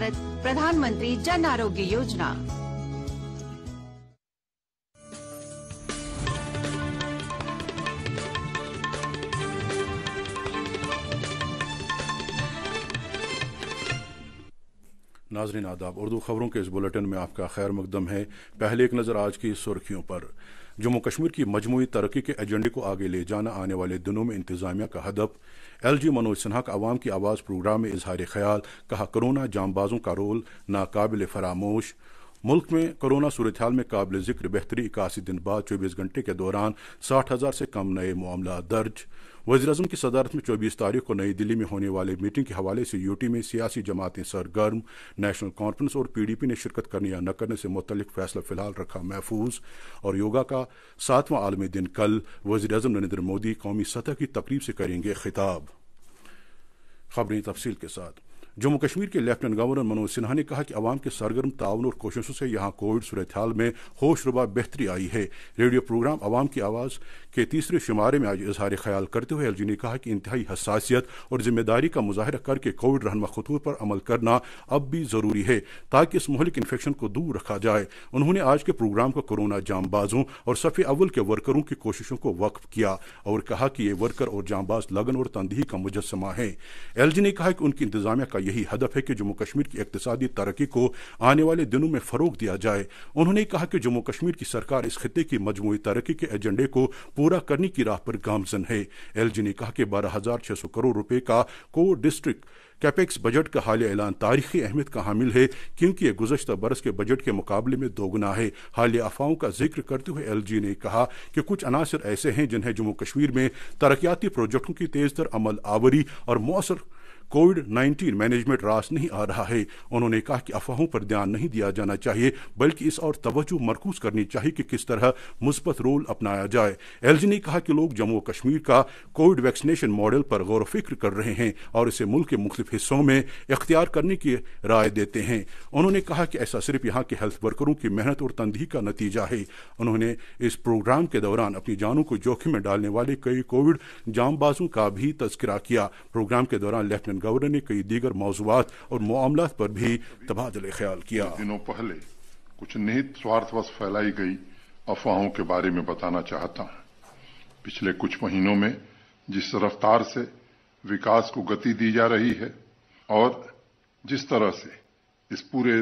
भारत प्रधानमंत्री जन आरोग्य योजना नाजरीन आदाब उर्दू खबरों के इस बुलेटिन में आपका खैर मकदम है पहले एक नज़र आज की सुर्खियों पर जम्मू कश्मीर की मजमू तरक्की के एजेंडे को आगे ले जाना आने वाले दिनों में इंतजामिया का हदफ एल जी मनोज सिन्हा का आवाम की आवाज़ प्रोग्राम में इजहार ख्याल कहा कोरोना जामबाजों का रोल नाकबिल फरामोश मुल्क में कोरोना सूरत हाल में काबिल जिक्र बेहतरी इक्यासी दिन बाद चौबीस घंटे के दौरान साठ हज़ार से कम नए मामला दर्ज वजी अजम की सदारत में चौबीस तारीख को नई दिल्ली में होने वाले मीटिंग के हवाले से यूटी में सियासी जमातें सरगर्म नेशनल कॉन्फ्रेंस और पी डी पी ने शिरकत करने या न करने से मुतल फैसला फिलहाल रखा महफूज और योगा का सातवां आलमी दिन कल वजी अजम नरेंद्र मोदी कौमी सतह की तकरीब से करेंगे खिताब खबरें तफसील के साथ जम्मू कश्मीर के लेफ्टिनेंट गवर्नर मनोज सिन्हा ने कहा कि आवाम के सरगर्म ताउन और कोशिशों से यहाँ कोविड सूरत हाल में होशरुबा बेहतरी आई है रेडियो प्रोग्राम अवाम की आवाज़ के तीसरे शुमारे में आज इजहार ख्याल करते हुए एलजी ने कहा कि इंतहाई हसासियत और जिम्मेदारी का मुजाहरा करके कोविड रहनमा खतूत पर अमल करना अब भी ज़रूरी है ताकि इस मोहलिक इन्फेक्शन को दूर रखा जाए उन्होंने आज के प्रोग्राम को कोरोना जामबाजों और सफ़े अव्वल के वर्करों की कोशिशों को वक्फ किया और कहा कि ये वर्कर और जामबाज लगन और तनदही का मुजस्मा है एलजी ने कहा कि उनकी इंतजामिया का यही हदफ है कि जम्मू कश्मीर की इकतदी तरक्की को आने वाले दिनों में फ़रोग दिया जाए उन्होंने कहा कि जम्मू कश्मीर की सरकार इस खत्े की मजमू तरक्की के एजेंडे को पूरा करने की राह पर गामजन है एल जी ने कहा कि बारह हज़ार छह सौ करोड़ रूपए का को डिस्ट्रिक्ट कैपेक्स बजट का हाल ऐलान तारीखी अहमियत का हामिल है क्योंकि यह गुजशत बरस के बजट के मुकाबले में दोगुना है हाल अफवाहों का जिक्र करते हुए एल जी ने कहा कि कुछ अनासर ऐसे हैं जिन्हें जम्मू कश्मीर में तरक्याती प्रोजेक्टों की तेज़ तर अमल आवरी और मौसर कोविड 19 मैनेजमेंट रास नहीं आ रहा है उन्होंने कहा कि अफवाहों पर ध्यान नहीं दिया जाना चाहिए बल्कि इस और तवज्जो मरकूज करनी चाहिए कि किस तरह मुस्बत रोल अपनाया जाए एलजी ने कहा कि लोग जम्मू कश्मीर का कोविड वैक्सीनेशन मॉडल पर गौर फिक्र कर रहे हैं और इसे मुल्क के मुख्त हिस्सों में इख्तियार करने की राय देते हैं उन्होंने कहा कि ऐसा सिर्फ यहाँ के हेल्थ वर्करों की मेहनत और तंदी का नतीजा है उन्होंने इस प्रोग्राम के दौरान अपनी जानों को जोखिम में डालने वाले कई कोविड जामबाजों का भी तस्करा किया प्रोग्राम के दौरान लेफ्टिनेंट गवर्नर ने कई दीगर मौजूद और मामला पर भी तबादले ख्याल किया दिनों पहले कुछ निहित स्वार्थवश फैलाई गई अफवाहों के बारे में बताना चाहता हूं पिछले कुछ महीनों में जिस रफ्तार से विकास को गति दी जा रही है और जिस तरह से इस पूरे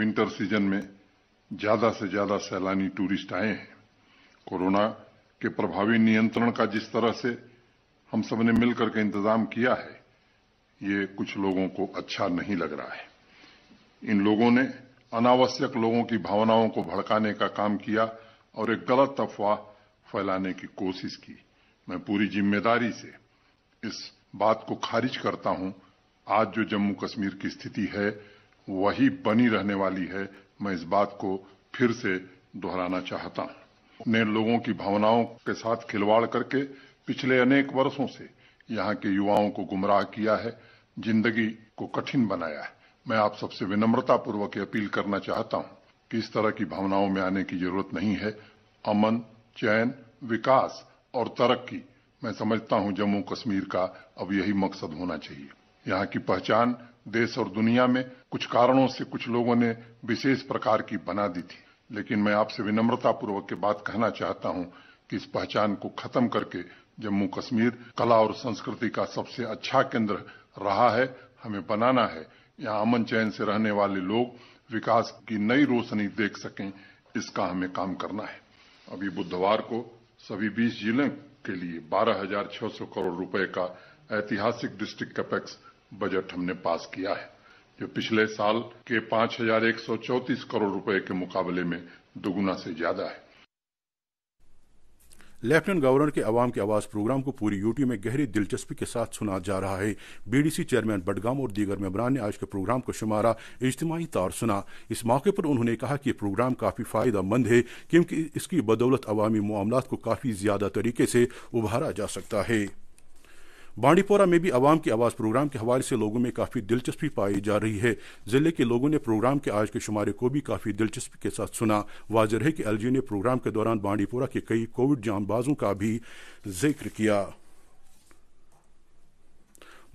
विंटर सीजन में ज़्यादा से ज़्यादा सैलानी टूरिस्ट आए हैं कोरोना के प्रभावी नियंत्रण का जिस तरह से हम सबने मिलकर के इंतज़ाम किया है ये कुछ लोगों को अच्छा नहीं लग रहा है इन लोगों ने अनावश्यक लोगों की भावनाओं को भड़काने का काम किया और एक गलत अफवाह फैलाने की कोशिश की मैं पूरी जिम्मेदारी से इस बात को खारिज करता हूं आज जो जम्मू कश्मीर की स्थिति है वही बनी रहने वाली है मैं इस बात को फिर से दोहराना चाहता हूं ने लोगों की भावनाओं के साथ खिलवाड़ करके पिछले अनेक वर्षों से यहां के युवाओं को गुमराह किया है जिंदगी को कठिन बनाया है मैं आप सबसे विनम्रता पूर्वक अपील करना चाहता हूं कि इस तरह की भावनाओं में आने की जरूरत नहीं है अमन चयन विकास और तरक्की मैं समझता हूं जम्मू कश्मीर का अब यही मकसद होना चाहिए यहाँ की पहचान देश और दुनिया में कुछ कारणों से कुछ लोगों ने विशेष प्रकार की बना दी थी लेकिन मैं आपसे विनम्रता पूर्वक के बात कहना चाहता हूं कि इस पहचान को खत्म करके जम्मू कश्मीर कला और संस्कृति का सबसे अच्छा केंद्र रहा है हमें बनाना है यहाँ अमन चैन से रहने वाले लोग विकास की नई रोशनी देख सकें इसका हमें काम करना है अभी बुधवार को सभी 20 जिले के लिए 12,600 करोड़ रुपए का ऐतिहासिक डिस्ट्रिक्ट कैपेक्स बजट हमने पास किया है जो पिछले साल के 5,134 करोड़ रुपए के मुकाबले में दोगुना से ज्यादा है लेफ्टिनेंट गवर्नर के अवाम के आवाज़ प्रोग्राम को पूरी यूटी में गहरी दिलचस्पी के साथ सुना जा रहा है बीडीसी चेयरमैन बडगाम और दीगर मेबरान ने आज के प्रोग्राम को शुमारा इज्तमाही तौर सुना इस मौके पर उन्होंने कहा कि प्रोग्राम काफ़ी फ़ायदा मंद है क्योंकि इसकी बदौलत अवामी मामला को काफ़ी ज़्यादा तरीके से उभारा जा सकता है बांडीपोरा में भी आवाम की आवाज़ प्रोग्राम के हवाले से लोगों में काफ़ी दिलचस्पी पाई जा रही है ज़िले के लोगों ने प्रोग्राम के आज के शुमारे को भी काफ़ी दिलचस्पी के साथ सुना वाजर है कि एल जी ने प्रोग्राम के दौरान बांडीपोरा के कई कोविड जानबाजों का भी जिक्र किया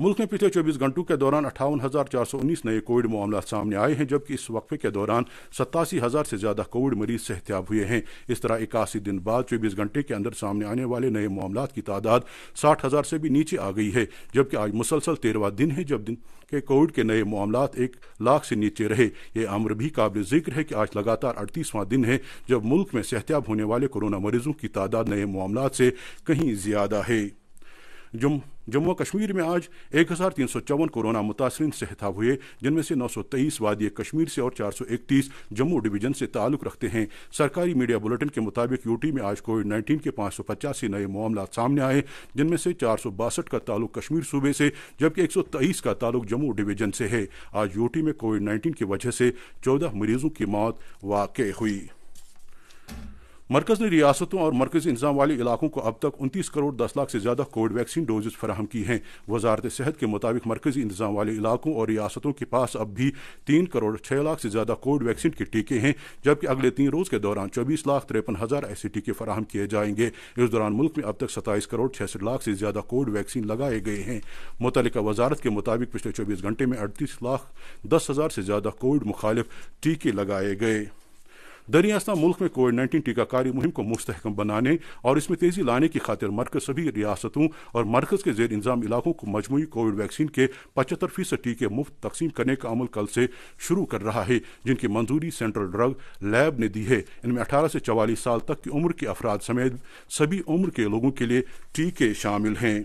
मुल्क में पिछले चौबीस घंटों के दौरान अठावन हज़ार चार सौ उन्नीस नए कोविड मामला सामने आए हैं जबकि इस वक्फे के दौरान सतासी हज़ार से ज़्यादा कोविड मरीज सेहतियाब हुए हैं इस तरह इक्यासी दिन बाद चौबीस घंटे के अंदर सामने आने वाले नए मामला की तादाद साठ हज़ार से भी नीचे आ गई है जबकि आज मुसलसल तेरहवा दिन है जब दिन के कोविड के नए मामला एक लाख से नीचे रहे ये अमर भी काबिल जिक्र है कि आज लगातार अड़तीसवां दिन है जब मुल्क में सेहतियाब होने वाले कोरोना मरीजों की तादाद नए मामला से कहीं ज़्यादा है जुम्मन जम्मू कश्मीर में आज एक हज़ार तीन सौ चौवन कोरोना मुतासरीन सेहता हुए जिनमें से नौ सौ तेईस वादी कश्मीर से और चार सौ इकतीस जम्मू डिवीजन से ताल्लुक़ रखते हैं सरकारी मीडिया बुलेटिन के मुताबिक यूटी में आज कोविड नाइन्टीन के पांच सौ पचासी नए मामला सामने आए जिनमें से चार सौ बासठ का ताल्लुक कश्मीर सूबे से जबकि एक सौ तेईस का ताल्लुक जम्मू डिवीजन से है आज यूटी में कोविड नाइन्टीन की वजह से चौदह मरीजों की मौत वाक़ हुई मरकज़ ने रियासतों और मरकजी इंतजाम वाले इलाकों को अब तक उनतीस करोड़ दस लाख से ज़्यादा कोविड वैक्सीन डोजेज फराम की हैं वजारत सेहत के मुताबिक मरकजी इंतजाम वाले इलाकों और रियासतों के पास अब भी तीन करोड़ छह लाख से ज़्यादा कोविड वैक्सीन के टीके हैं जबकि अगले तीन रोज़ के दौरान चौबीस लाख तिरपन हज़ार ऐसे टीके फराम किए जाएंगे इस दौरान मुल्क में अब तक सत्ताईस करोड़ छियासठ लाख से ज़्यादा कोविड वैक्सीन लगाए गए हैं मुतल वजारत के मुताबिक पिछले चौबीस घंटे में अड़तीस लाख दस हज़ार से ज़्यादा कोविड मुखालिफ टीके लगाए गए दरियासना मुल्क में कोविड नाइन्टीन टीकाकारी मुहिम को मुस्तकम बनाने और इसमें तेजी लाने की खातिर मरकज सभी रियासतों और मरकज के जेर इंजाम इलाकों को मजमू कोविड वैक्सीन के पचहत्तर फीसद टीके मुफ्त तकसीम करने का अमल कल से शुरू कर रहा है जिनकी मंजूरी सेंट्रल ड्रग लैब ने दी है इनमें अठारह से चवालीस साल तक की उम्र के अफराद समेत सभी उम्र के लोगों के लिए टीके शामिल हैं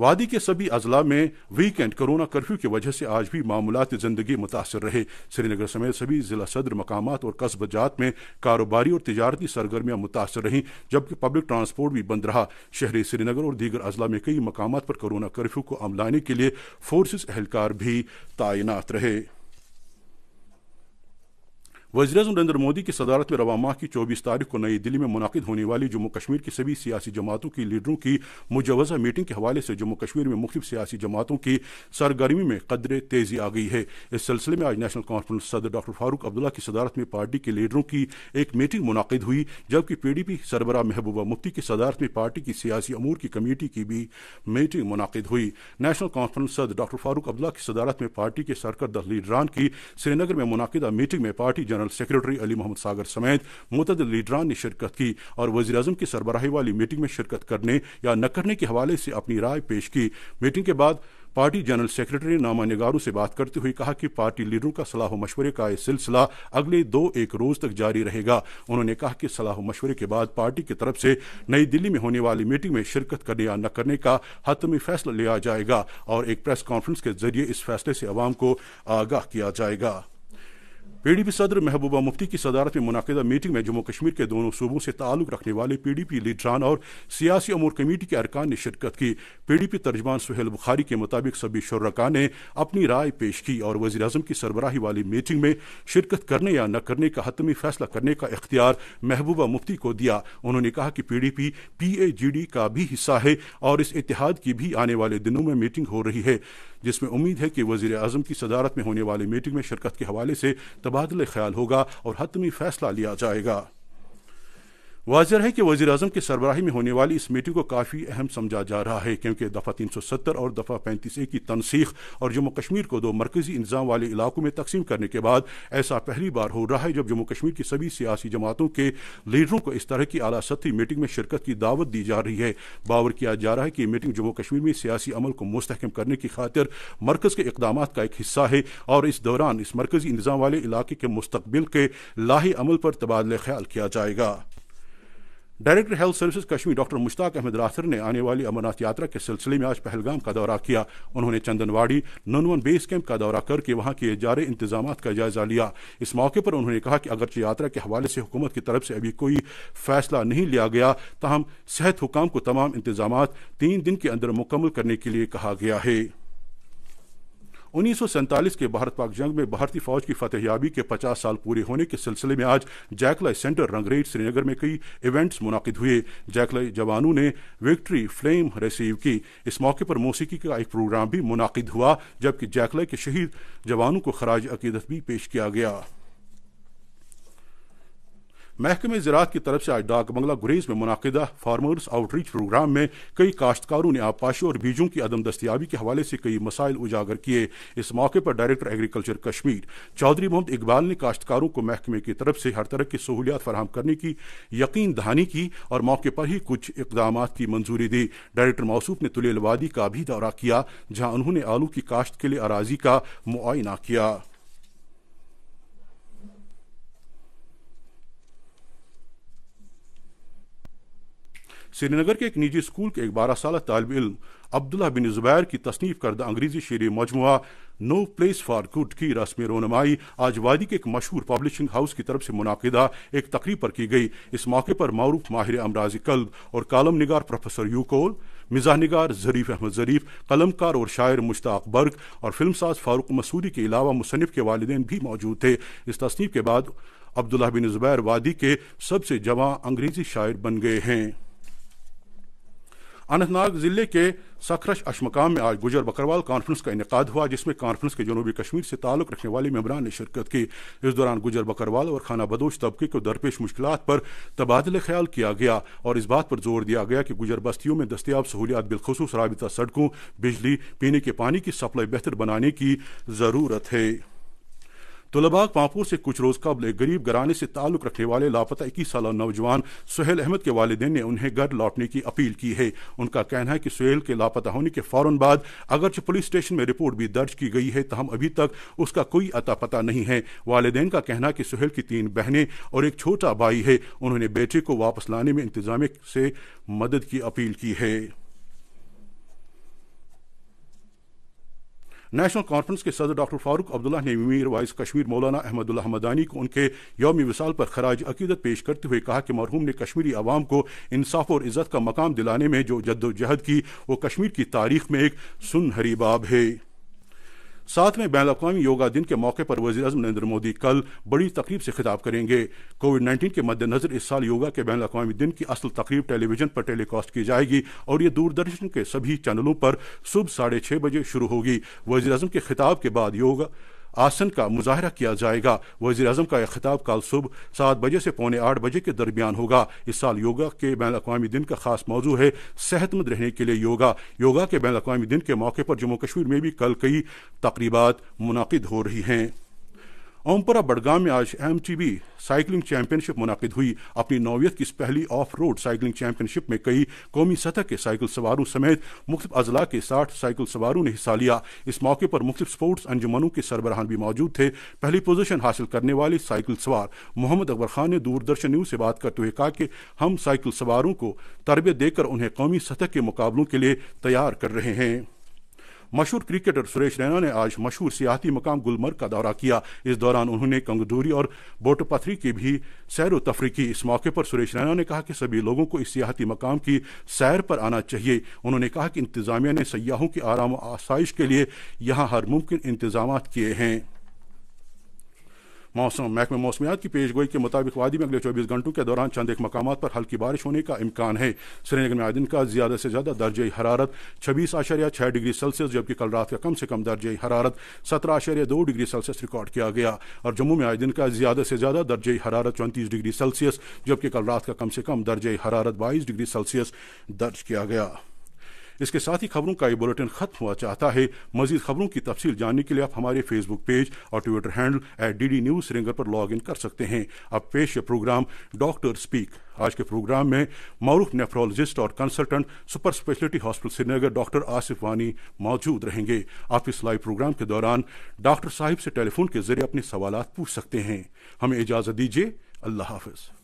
वादी के सभी अजला में वीकेंड कोरोना कर्फ्यू की वजह से आज भी मामूलत जिंदगी मुतासर रहे श्रीनगर समेत सभी जिला सदर मकाम और कस्बजात में कारोबारी और तजारती सरगर्मियां मुतासर रहीं जबकि पब्लिक ट्रांसपोर्ट भी बंद रहा शहरी श्रीनगर और दीगर अजला में कई मकाम पर कोरोना कर्फ्यू को अमलाने के लिए फोर्स एहलकार भी तैनात रहे वजी अजम नरेंद्र मोदी की सदारत में रवा माह की चौबीस तारीख को नई दिल्ली में मुनद होने वाली जम्मू कश्मीर की सभी सियासी जमातों की लीडरों की मुजवजा मीटिंग के हवाले से जम्मू कश्मीर में मुख्तु सियासी जमातों की सरगर्मी में कदरे तेजी आ गई है इस सिलसिले में आज नेशनल कॉन्फ्रेंस सदर डॉक्टर फारूक अब्दुल्ला की सदारत में पार्टी के लीडरों की एक मीटिंग मुनद हुई जबकि पी डी पी सरबरा महबूबा मुफ्ती की सदारत में पार्टी की सियासी अमूर की कमेटी की भी मीटिंग मुनद हुई नेशनल कॉन्फ्रेंस सदर डॉक्टर फारूक अब्दुल्ला की सदारत में पार्टी के सरकर्दा लीडरान की श्रीनगर में मुनदा मीटिंग में party general general secretary Ali Mohammad Sagar समेत मुतद लीडरान ने शिरकत की और वजी अजम की सरबराही वाली मीटिंग में शिरकत करने या न करने के हवाले से अपनी राय पेश की मीटिंग के बाद पार्टी जनरल सेक्रेटरी नामा निगारों से बात करते हुए कहा कि पार्टी लीडरों का सलाह मशवरे का यह सिलसिला अगले दो एक रोज तक जारी रहेगा उन्होंने कहा कि सलाह मशवरे के बाद पार्टी की तरफ से नई दिल्ली में होने वाली मीटिंग में शिरकत करने या न करने का हतमी फैसला लिया जाएगा और एक प्रेस कॉन्फ्रेंस के जरिए इस फैसले से अवाम को आगाह किया जाएगा पीडीपी सदर महबूबा मुफ्ती की सदारत में मुनदा मीटिंग में जम्मू कश्मीर के दोनों सूबों से ताल्लुक रखने वाले पीडीपी लीडरान और सियासी अमूर कमेटी के अरकान ने शिरकत की पीडीपी तर्जमान सुहेल बुखारी के मुताबिक सभी शुरा ने अपनी राय पेश की और वजी अजम की सरबराही वाली मीटिंग में शिरकत करने या न करने का हतमी फैसला करने का इख्तियार महबूबा मुफ्ती को दिया उन्होंने कहा कि P P P D A G D का भी हिस्सा है और इस इतिहाद की भी आने वाले दिनों में मीटिंग हो रही है जिसमें उम्मीद है कि वजीर अजम की सदारत में होने वाली मीटिंग में शिरकत के हवाले से तबादला ख्याल होगा और हतमी फैसला लिया जाएगा वाजह है कि वजी अजम के सरबराही में होने वाली इस मीटिंग को काफ़ी अहम समझा जा रहा है क्योंकि दफ़ा तीन सौ सत्तर और दफ़ा पैंतीस ए की तनसीख और जम्मू कश्मीर को दो मरकजी इंतजाम वाले इलाकों में तकसीम करने के बाद ऐसा पहली बार हो रहा है जब जम्मू कश्मीर की सभी सियासी जमातों के लीडरों को इस तरह की अला सती मीटिंग में शिरकत की दावत दी जा रही है बावर किया जा रहा है कि यह मीटिंग जम्मू कश्मीर में सियासी अमल को मुस्तकम करने की खातिर मरकज़ के इकदाम का एक हिस्सा है और इस दौरान इस मरकजी इंतजाम वाले इलाके के मुस्तबिल के लाही अमल पर तबादला ख्याल किया जाएगा director health services Kashmir doctor Mushtaq Ahmad Rather ने आने वाली अमरनाथ यात्रा के सिलसिले में आज पहलगाम का दौरा किया उन्होंने चंदनवाड़ी ननवन बेस कैंप का दौरा करके वहां के जा रहे इंतजाम का जायजा लिया इस मौके पर उन्होंने कहा कि अगरचे यात्रा के हवाले से हुकूमत की तरफ से अभी कोई फैसला नहीं लिया गया तहम सेहत हुकाम को तमाम इंतजाम तीन दिन के अंदर मुकम्मल करने के लिए कहा गया है उन्नीस के भारत पाक जंग में भारतीय फौज की फतेहयाबी के 50 साल पूरे होने के सिलसिले में आज जैकलाई सेंटर रंगरेट श्रीनगर में कई इवेंट्स मुनद हुए जैकलाई जवानों ने विक्ट्री फ्लेम रिसीव की इस मौके पर मौसीकी का एक प्रोग्राम भी मुनद हुआ जबकि जैकला के शहीद जवानों को खराज अकीदत भी पेश किया गया महकमे ज़रात की तरफ से आज डाक बंगला गुरेज में मुनदा फार्मर्स आउटरीच प्रोग्राम में कई काश्तकारों ने आबपाशी और बीजों की अदम दस्तियाबी के हवाले से कई मसाइल उजागर किए इस मौके पर डायरेक्टर एग्रीकल्चर कश्मीर चौधरी मोहम्मद इकबाल ने काश्तकारों को महकमे की तरफ से हर तरह की सहूलियात फराहम करने की यकीन दहानी की और मौके पर ही कुछ इकदाम की मंजूरी दी डायरेक्टर मौसूफ ने तुलेल वादी का भी दौरा किया जहाँ उन्होंने आलू की काश्त के लिए अराजी का मुआयना किया श्रीनगर के एक निजी स्कूल के एक बारह साल तालब इल्म अब्दुल्ला बिन ज़ुबैर की तसनीफ़ करदा अंग्रेज़ी शेर मजमु नो प्लेस फॉर गुड की रस्म रोनमाई आज वादी के एक मशहूर पब्लिशिंग हाउस की तरफ से मुनदा एक तकरीब पर की गई इस मौके पर मरूफ माहिर अमराज कल्ब और कालम निगार प्रोफेसर यूकोल मिजाह नगार जरीफ अहमद ज़रीफ कलमकार और शायर मुश्ताक बर्ग और फिल्म साज फारूक मसूदी के अलावा मुसनफ़ के वालदेन भी मौजूद थे इस तस्नीफ के बाद अब्दुल्ला बिन ज़ुबैर वादी के सबसे जवा अंग्रेज़ी शायर बन गए हैं अनंतनाग जिले के सखरश अशमकाम में आज गुजर बकरवाल कॉन्फ्रेंस का इनका हुआ जिसमें कॉन्फ्रेंस के जनूबी कश्मीर से ताल्लुक रखने वाले मेबरान ने शिरकत की इस दौरान गुजर बकरवाल और खाना बदोश तबके को दरपेश मुश्किल पर तबादला ख्याल किया गया और इस बात पर जोर दिया गया कि गुजर बस्तियों में दस्तियाब सहूलियात बिलखसूस रबता सड़कों बिजली पीने के पानी की सप्लाई बेहतर बनाने की ज़रूरत है तुलबाग पापुर से कुछ रोज कबल एक गरीब घराने से ताल्लुक रखने वाले लापता इक्कीस साल नौजवान सुहेल अहमद के वालदेन ने उन्हें घर लौटने की अपील की है उनका कहना है कि सुहेल के लापता होने के फौरन बाद अगरचे पुलिस स्टेशन में रिपोर्ट भी दर्ज की गई है तहम अभी तक उसका कोई अता पता नहीं है वालदेन का कहना है कि सुहेल की तीन बहनें और एक छोटा भाई है उन्होंने बेटे को वापस लाने में इंतजाम से मदद की अपील की है नेशनल कॉन्फ्रेंस के सदर डॉक्टर फारूक अब्दुल्ला ने मीर वाइस कश्मीर मौलाना अहमदुल्ला हमदानी को उनके योम विसाल पर खराज अकीदत पेश करते हुए कहा कि मरहूम ने कश्मीरी आवाम को इंसाफ और इज़्ज़त का मकाम दिलाने में जो जद्दोजहद की वो कश्मीर की तारीख में एक सुनहरी बाब है साथ में बैन अवी योगा दिन के मौके पर वजी अजम नरेंद्र मोदी कल बड़ी तकरीब से खिताब करेंगे कोविड नाइन्टीन के मद्देनजर इस साल योगा के बैन अवी दिन की असल तकरीब टेलीविजन पर टेलीकास्ट की जाएगी और ये दूरदर्शन के सभी चैनलों पर सुबह साढ़े छह बजे शुरू होगी वजी अजम के खिताब के बाद योगा आसन का मुजाहरा किया जाएगा वजी अजम का यह खिताब कल सुबह सात बजे से पौने आठ बजे के दरमियान होगा इस साल योगा के बैन अवी दिन का खास मौजू है सेहतमंद रहने के लिए योगा योगा के बैन अवी दिन के मौके पर जम्मू कश्मीर में भी कल कई तकरीबा मुनद हो रही हैं ओमपुरा बड़गाम में आज M T B cycling championship मुनद हुई अपनी नौवियत की इस पहली ऑफ रोड साइकिलिंग चैंपियनशिप में कई कौमी सतह के साइकिल सवारों समेत मुख्त अजला के साठ साइकिल सवारों ने हिस्सा लिया इस मौके पर मुख्त स्पोर्ट्स अंजुमनों के सरबराहान भी मौजूद थे पहली पोजिशन हासिल करने वाले साइकिल सवार मोहम्मद अकबर खान ने दूरदर्शन न्यूज से बात करते हुए कहा कि हम साइकिल सवारों को तरबियत देकर उन्हें कौमी सतह के मुकाबलों के लिए तैयार कर रहे हैं मशहूर क्रिकेटर सुरेश रैना ने आज मशहूर सियाहती मकाम गुलमर्ग का दौरा किया इस दौरान उन्होंने कंगदूरी और बोटपथरी की भी सैर तफरी की इस मौके पर सुरेश रैना ने कहा कि सभी लोगों को इस सियाहती मकाम की सैर पर आना चाहिए उन्होंने कहा कि इंतजामिया ने सयाहों की आराम आसाइश के लिए यहाँ हर मुमकिन इंतजाम किए हैं मौसम महकमे मौसमियात की पेश गोई के मुताबिक वादी में अगले चौबीस घंटों के दौरान चंद एक मकाम पर हल्की बारिश होने का इम्कान है श्रीनगर में आए दिन का ज्यादा से ज्यादा दर्ज हरारत छब्बीस आशारिया छह डिग्री सेल्सियस जबकि कल रात का कम से कम दर्ज हरारत सत्रह आशारिया दो डिग्री सेल्सियस रिकॉर्ड किया गया और जम्मू में आए दिन का ज्यादा से ज्यादा दर्ज हरारत चौंतीस डिग्री सेल्सियस जबकि कल रात का कम से कम दर्ज हरारत बाईस डिग्री सेल्सियस दर्ज किया गया इसके साथ ही खबरों का ये बुलेटिन खत्म हुआ चाहता है मजीद खबरों की तफसील जानने के लिए आप हमारे फेसबुक पेज और Twitter handle at D D news ringer पर लॉग इन कर सकते हैं अब पेश प्रोग्राम डॉक्टर स्पीक आज के प्रोग्राम में मरूफ नेफ्रोलॉजिस्ट और consultant super speciality hospital Srinagar doctor Asif Wani मौजूद रहेंगे आप इस लाइव प्रोग्राम के दौरान डॉक्टर साहिब से टेलीफोन के जरिए अपने सवाल पूछ सकते हैं हमें इजाज़त दीजिए अल्लाह हाफिज़